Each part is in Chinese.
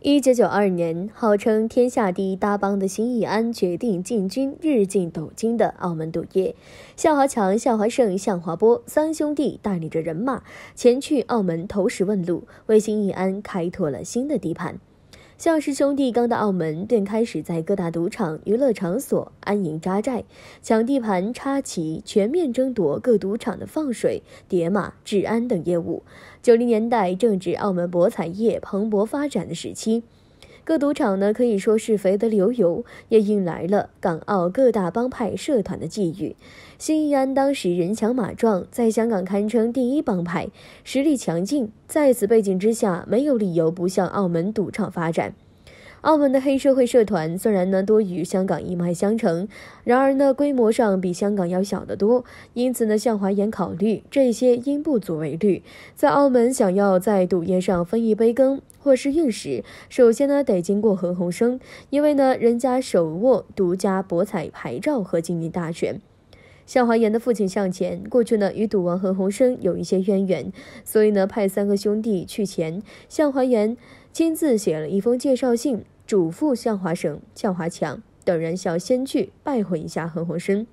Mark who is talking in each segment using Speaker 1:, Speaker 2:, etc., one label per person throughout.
Speaker 1: 一九九二年，号称天下第一大帮的新义安决定进军日进斗金的澳门赌业。向华强、向华胜、向华波三兄弟带领着人马前去澳门投石问路，为新义安开拓了新的地盘。向氏兄弟刚到澳门，便开始在各大赌场、娱乐场所安营扎寨，抢地盘，插旗，全面争夺各赌场的放水、叠码、治安等业务。九零年代正值澳门博彩业蓬勃发展的时期。各赌场呢可以说是肥得流油，也引来了港澳各大帮派社团的觊觎。新义安当时人强马壮，在香港堪称第一帮派，实力强劲。在此背景之下，没有理由不向澳门赌场发展。澳门的黑社会社团虽然呢多与香港一脉相承，然而呢规模上比香港要小得多，因此呢向华言考虑这些因不足为虑。在澳门想要在赌业上分一杯羹或是运势，首先呢得经过何鸿生，因为呢人家手握独家博彩牌照和经营大权。向华严的父亲向前，过去呢，与赌王何鸿燊有一些渊源，所以呢派三个兄弟去前。向华严亲自写了一封介绍信，嘱咐向华省、向华强等人要先去拜会一下何鸿燊。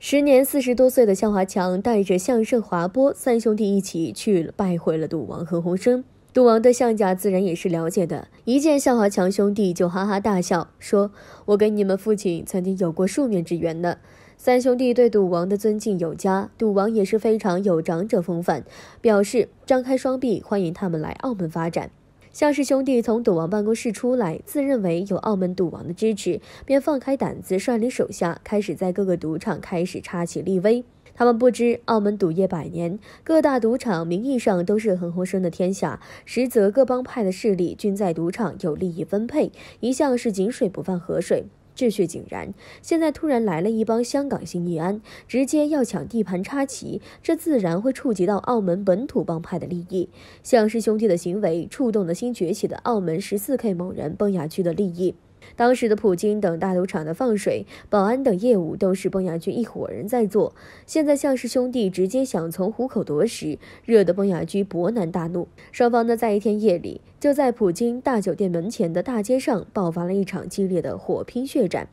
Speaker 1: 时年四十多岁的向华强带着向胜、华波三兄弟一起去拜会了赌王何鸿燊。赌王的向家自然也是了解的，一见向华强兄弟就哈哈大笑，说：“我跟你们父亲曾经有过数面之缘呢。”三兄弟对赌王的尊敬有加，赌王也是非常有长者风范，表示张开双臂欢迎他们来澳门发展。像氏兄弟从赌王办公室出来，自认为有澳门赌王的支持，便放开胆子率领手下开始在各个赌场开始插旗立威。他们不知澳门赌业百年，各大赌场名义上都是恒洪生的天下，实则各帮派的势力均在赌场有利益分配，一向是井水不犯河水。秩序井然，现在突然来了一帮香港新义安，直接要抢地盘插旗，这自然会触及到澳门本土帮派的利益。向氏兄弟的行为触动了新崛起的澳门十四 K 某人崩牙区的利益。当时的普京等大赌场的放水、保安等业务都是崩牙驹一伙人在做。现在向氏兄弟直接想从虎口夺食，惹得崩牙驹勃然大怒。双方呢，在一天夜里，就在普京大酒店门前的大街上爆发了一场激烈的火拼血战。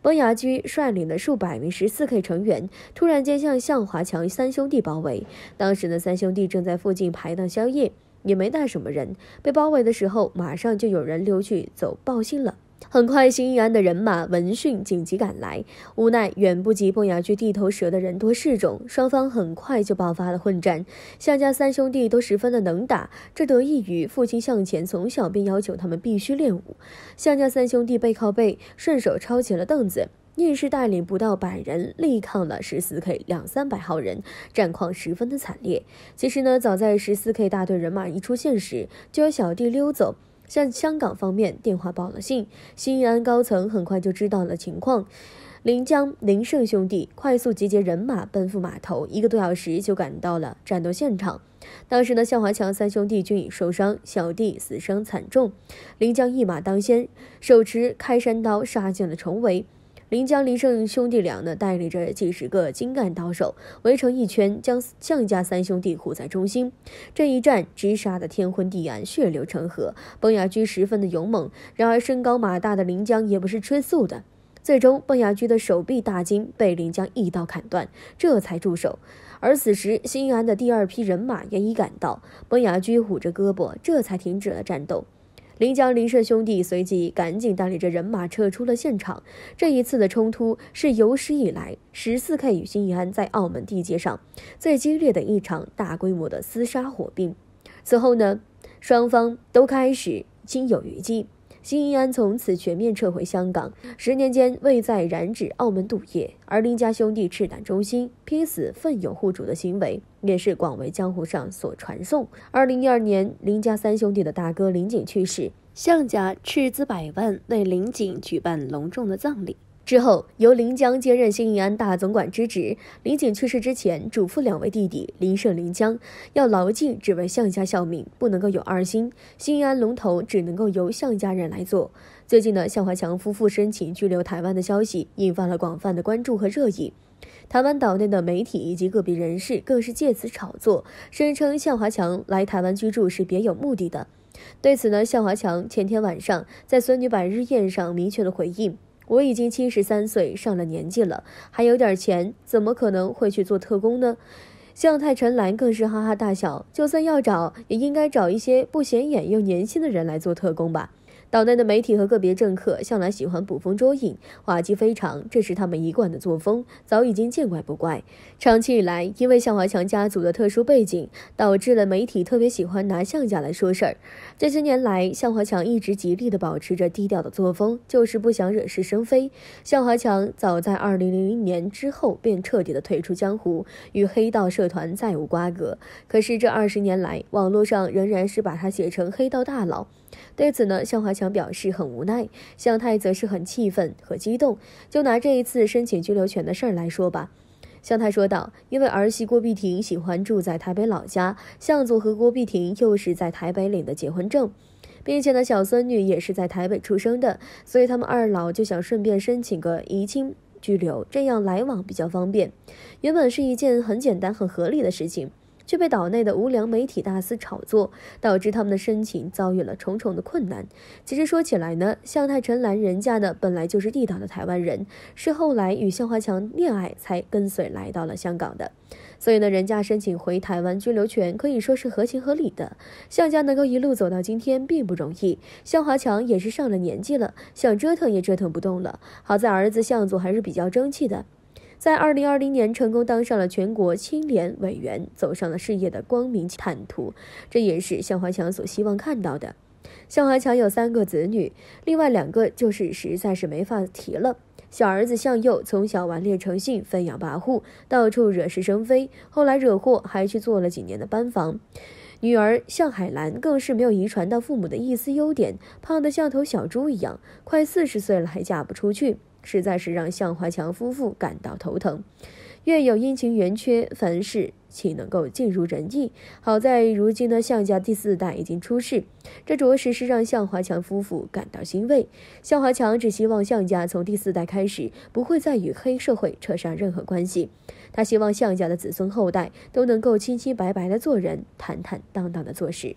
Speaker 1: 崩牙驹率领了数百名十四 K 成员，突然间向向华强三兄弟包围。当时的三兄弟正在附近排档宵夜，也没带什么人。被包围的时候，马上就有人溜去走报信了。很快，新一安的人马闻讯紧急赶来，无奈远不及孟牙区地头蛇的人多势众，双方很快就爆发了混战。向家三兄弟都十分的能打，这得益于父亲向前从小便要求他们必须练武。向家三兄弟背靠背，顺手抄起了凳子，硬是带领不到百人力抗了十四 K 两三百号人，战况十分的惨烈。其实呢，早在十四 K 大队人马一出现时，就有小弟溜走。向香港方面电话报了信，新义安高层很快就知道了情况。林江、林胜兄弟快速集结人马奔赴码头，一个多小时就赶到了战斗现场。当时呢，向华强三兄弟均已受伤，小弟死伤惨重。林江一马当先，手持开山刀杀进了重围。临江、林胜兄弟俩呢，带领着几十个精干刀手，围成一圈，将项家三兄弟护在中心。这一战，直杀得天昏地暗，血流成河。崩牙驹十分的勇猛，然而身高马大的临江也不是吹素的。最终，崩牙驹的手臂大筋被临江一刀砍断，这才住手。而此时，新安的第二批人马也已赶到，崩牙驹捂着胳膊，这才停止了战斗。林江、林氏兄弟随即赶紧带领着人马撤出了现场。这一次的冲突是有史以来十四 K 与新义安在澳门地界上最激烈的一场大规模的厮杀火并。此后呢，双方都开始心有余悸。金一安从此全面撤回香港，十年间未再染指澳门赌业。而林家兄弟赤胆忠心、拼死奋勇护主的行为，也是广为江湖上所传颂。二零一二年，林家三兄弟的大哥林景去世，向家斥资百万为林景举办隆重的葬礼。之后由林江接任新义安大总管之职。林景去世之前嘱咐两位弟弟林胜、林江，要牢记只为项家效命，不能够有二心。新义安龙头只能够由项家人来做。最近呢，向华强夫妇申请拘留台湾的消息引发了广泛的关注和热议。台湾岛内的媒体以及个别人士更是借此炒作，声称向华强来台湾居住是别有目的的。对此呢，向华强前天晚上在孙女百日宴上明确的回应。我已经七十三岁，上了年纪了，还有点钱，怎么可能会去做特工呢？向太陈岚更是哈哈大笑，就算要找，也应该找一些不显眼又年轻的人来做特工吧。岛内的媒体和个别政客向来喜欢捕风捉影，滑稽非常，这是他们一贯的作风，早已经见怪不怪。长期以来，因为向华强家族的特殊背景，导致了媒体特别喜欢拿向家来说事儿。这些年来，向华强一直极力的保持着低调的作风，就是不想惹是生非。向华强早在二零零零年之后便彻底的退出江湖，与黑道社团再无瓜葛。可是这二十年来，网络上仍然是把他写成黑道大佬。对此呢，向华。强表示很无奈，向太则是很气愤和激动。就拿这一次申请居留权的事儿来说吧，向太说道：“因为儿媳郭碧婷喜欢住在台北老家，向祖和郭碧婷又是在台北领的结婚证，并且呢小孙女也是在台北出生的，所以他们二老就想顺便申请个移亲居留，这样来往比较方便。原本是一件很简单、很合理的事情。”却被岛内的无良媒体大肆炒作，导致他们的申请遭遇了重重的困难。其实说起来呢，向太陈岚人家的本来就是地道的台湾人，是后来与向华强恋爱才跟随来到了香港的。所以呢，人家申请回台湾居留权可以说是合情合理的。向家能够一路走到今天并不容易，向华强也是上了年纪了，想折腾也折腾不动了。好在儿子向佐还是比较争气的。在二零二零年成功当上了全国青联委员，走上了事业的光明坦途。这也是向华强所希望看到的。向华强有三个子女，另外两个就是实在是没法提了。小儿子向右从小顽劣成性，飞扬跋扈，到处惹是生非，后来惹祸还去做了几年的班房。女儿向海兰更是没有遗传到父母的一丝优点，胖得像头小猪一样，快四十岁了还嫁不出去。实在是让向华强夫妇感到头疼。月有阴晴圆缺，凡事岂能够尽如人意？好在如今的向家第四代已经出世，这着实是让向华强夫妇感到欣慰。向华强只希望向家从第四代开始，不会再与黑社会扯上任何关系。他希望向家的子孙后代都能够清清白白的做人，坦坦荡荡的做事。